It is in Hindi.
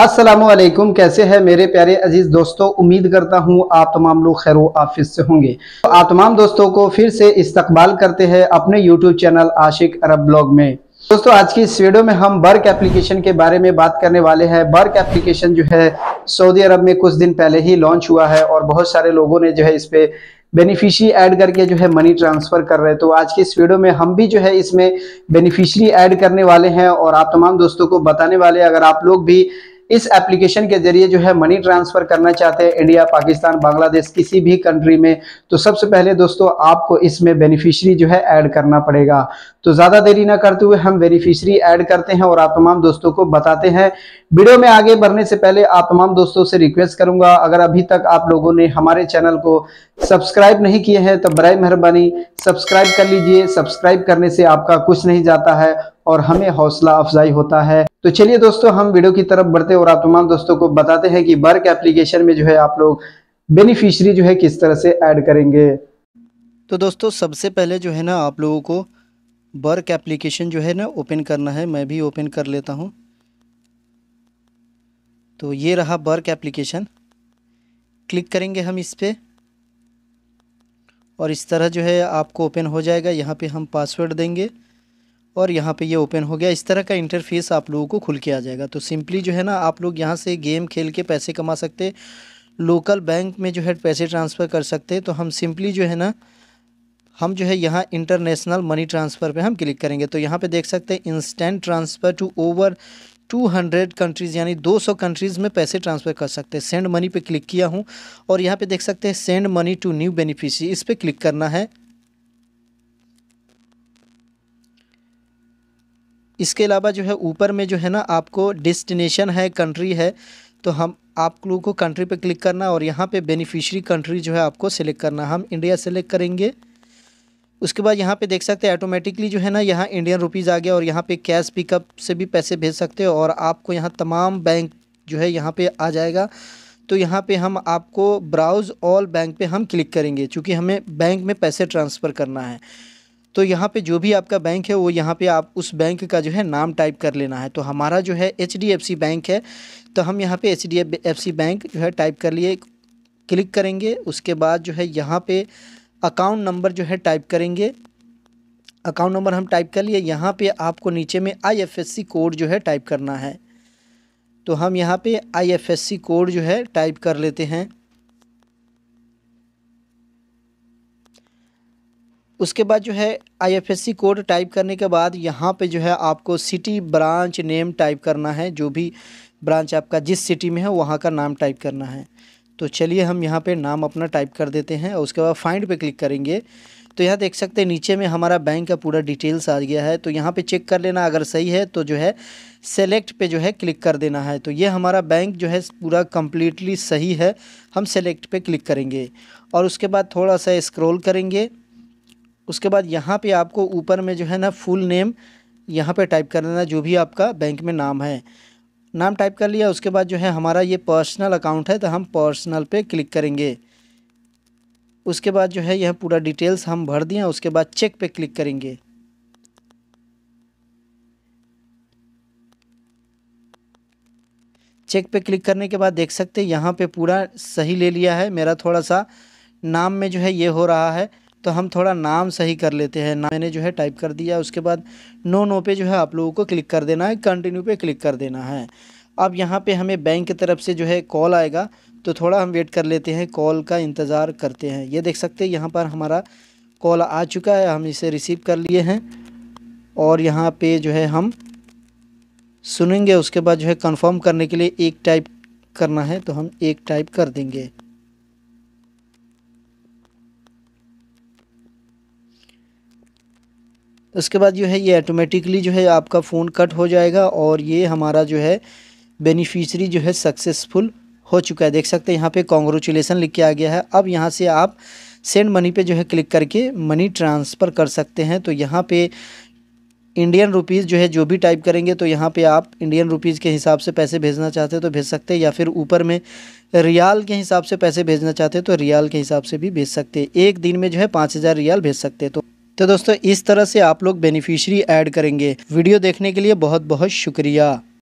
असलम कैसे है मेरे प्यारे अजीज़ दोस्तों उम्मीद करता हूँ आप तमाम लोग खैर आफिस से होंगे तो आप तमाम दोस्तों को फिर से इस्तकबाल करते हैं अपने YouTube channel Ashiq Arab blog में दोस्तों आज की इस वीडियो में हम बर्क एप्लीकेशन के बारे में बात करने वाले हैं बर्क एप्लीकेशन जो है सऊदी अरब में कुछ दिन पहले ही लॉन्च हुआ है और बहुत सारे लोगों ने जो है इस पर बेनिफिशरी ऐड करके जो है मनी ट्रांसफ़र कर रहे हैं तो आज की इस वीडियो में हम भी जो है इसमें बेनिफिशरी ऐड करने वाले हैं और आप तमाम दोस्तों को बताने वाले अगर आप लोग भी इस एप्लीकेशन के जरिए जो है मनी ट्रांसफर करना चाहते हैं इंडिया पाकिस्तान बांग्लादेश किसी भी कंट्री में तो सबसे पहले दोस्तों आपको इसमें बेनिफिशियरी जो है ऐड करना पड़ेगा तो ज़्यादा देरी ना करते हुए हम बेनिफिशरी ऐड करते हैं और आप तमाम दोस्तों को बताते हैं वीडियो में आगे बढ़ने से पहले आप तमाम दोस्तों से रिक्वेस्ट करूंगा अगर अभी तक आप लोगों ने हमारे चैनल को सब्सक्राइब नहीं किए हैं तो बर मेहरबानी सब्सक्राइब कर लीजिए सब्सक्राइब करने से आपका कुछ नहीं जाता है और हमें हौसला अफजाई होता है तो चलिए दोस्तों हम वीडियो की तरफ बढ़ते हैं और आप तमाम दोस्तों को बताते हैं कि बर्क एप्लीकेशन में जो है आप लोग बेनिफिशरी जो है किस तरह से ऐड करेंगे तो दोस्तों सबसे पहले जो है ना आप लोगों को बर्क एप्लीकेशन जो है ना ओपन करना है मैं भी ओपन कर लेता हूँ तो ये रहा बर्क एप्लीकेशन क्लिक करेंगे हम इस पर और इस तरह जो है आपको ओपन हो जाएगा यहाँ पे हम पासवर्ड देंगे और यहाँ पे ये ओपन हो गया इस तरह का इंटरफेस आप लोगों को खुल के आ जाएगा तो सिंपली जो है ना आप लोग यहाँ से गेम खेल के पैसे कमा सकते लोकल बैंक में जो है पैसे ट्रांसफ़र कर सकते तो हम सिंपली जो है ना हम जो है यहाँ इंटरनेशनल मनी ट्रांसफ़र पे हम क्लिक करेंगे तो यहाँ पे देख सकते हैं instant transfer to over 200 countries यानी 200 कंट्रीज़ में पैसे ट्रांसफ़र कर सकते हैं सेंड मनी पे क्लिक किया हूँ और यहाँ पे देख सकते हैं send money to new beneficiary इस पर क्लिक करना है इसके अलावा जो है ऊपर में जो है ना आपको डेस्टिनेशन है कंट्री है तो हम आप लोगों को कंट्री पे क्लिक करना और यहाँ पे बेनिफिशियरी कंट्री जो है आपको सेलेक्ट करना हम इंडिया सेलेक्ट करेंगे उसके बाद यहाँ पे देख सकते हैं ऑटोमेटिकली जो है ना यहाँ इंडियन रुपीज़ आ गया और यहाँ पे कैश पिकअप से भी पैसे भेज सकते हो और आपको यहाँ तमाम बैंक जो है यहाँ पर आ जाएगा तो यहाँ पर हम आपको ब्राउज़ ऑल बैंक पर हम क्लिक करेंगे चूँकि हमें बैंक में पैसे ट्रांसफ़र करना है तो यहाँ पे जो भी आपका बैंक है वो यहाँ पे आप उस बैंक का जो है नाम टाइप कर लेना है तो हमारा जो है एच बैंक है तो हम यहाँ पे एच बैंक जो है टाइप कर लिए क्लिक करेंगे उसके बाद जो है यहाँ पे अकाउंट नंबर जो है टाइप करेंगे अकाउंट नंबर हम टाइप कर लिए यहाँ पे आपको नीचे में आई कोड जो है टाइप करना है तो हम यहाँ पर आई कोड जो है टाइप कर लेते हैं उसके बाद जो है आईएफएससी कोड टाइप करने के बाद यहाँ पे जो है आपको सिटी ब्रांच नेम टाइप करना है जो भी ब्रांच आपका जिस सिटी में है वहाँ का नाम टाइप करना है तो चलिए हम यहाँ पे नाम अपना टाइप कर देते हैं और उसके बाद फाइंड पे क्लिक करेंगे तो यहाँ देख सकते हैं नीचे में हमारा बैंक का पूरा डिटेल्स आ गया है तो यहाँ पर चेक कर लेना अगर सही है तो जो है सेलेक्ट पर जो है क्लिक कर देना है तो ये हमारा बैंक जो है पूरा कम्प्लीटली सही है हम सेलेक्ट पर क्लिक करेंगे और उसके बाद थोड़ा सा इस्क्रोल करेंगे उसके बाद यहाँ पे आपको ऊपर में जो है ना फुल नेम यहाँ पे टाइप कर देना जो भी आपका बैंक में नाम है नाम टाइप कर लिया उसके बाद जो है हमारा ये पर्सनल अकाउंट है तो हम पर्सनल पे क्लिक करेंगे उसके बाद जो है यह पूरा डिटेल्स हम भर दिए उसके बाद चेक पे क्लिक करेंगे चेक पे क्लिक करने के बाद देख सकते हैं यहाँ पे पूरा सही ले लिया है मेरा थोड़ा सा नाम में जो है ये हो रहा है तो हम थोड़ा नाम सही कर लेते हैं नाम मैंने जो है टाइप कर दिया उसके बाद नो नो पे जो है आप लोगों को क्लिक कर देना है कंटिन्यू पे क्लिक कर देना है अब यहाँ पे हमें बैंक की तरफ से जो है कॉल आएगा तो थोड़ा हम वेट कर लेते हैं कॉल का इंतज़ार करते हैं ये देख सकते हैं यहाँ पर हमारा कॉल आ चुका है हम इसे रिसीव कर लिए हैं और यहाँ पर जो है हम सुनेंगे उसके बाद जो है कन्फर्म करने के लिए एक टाइप करना है तो हम एक टाइप कर देंगे उसके बाद जो है ये ऑटोमेटिकली जो है आपका फ़ोन कट हो जाएगा और ये हमारा जो है बेनिफिशरी जो है सक्सेसफुल हो चुका है देख सकते हैं यहाँ पे कॉन्ग्रेचुलेसन लिख के आ गया है अब यहाँ से आप सेंड मनी पे जो है क्लिक करके मनी ट्रांसफ़र कर सकते हैं तो यहाँ पे इंडियन रुपीज़ जो है जो भी टाइप करेंगे तो यहाँ पे आप इंडियन रुपीज़ के हिसाब से पैसे भेजना चाहते हैं तो भेज सकते हैं या फिर ऊपर में रियाल के हिसाब से पैसे भेजना चाहते हैं तो रियाल के हिसाब से भी भेज सकते हैं एक दिन में जो है पाँच हज़ार रियाल भेज सकते हैं तो तो दोस्तों इस तरह से आप लोग बेनिफिशियरी ऐड करेंगे वीडियो देखने के लिए बहुत बहुत शुक्रिया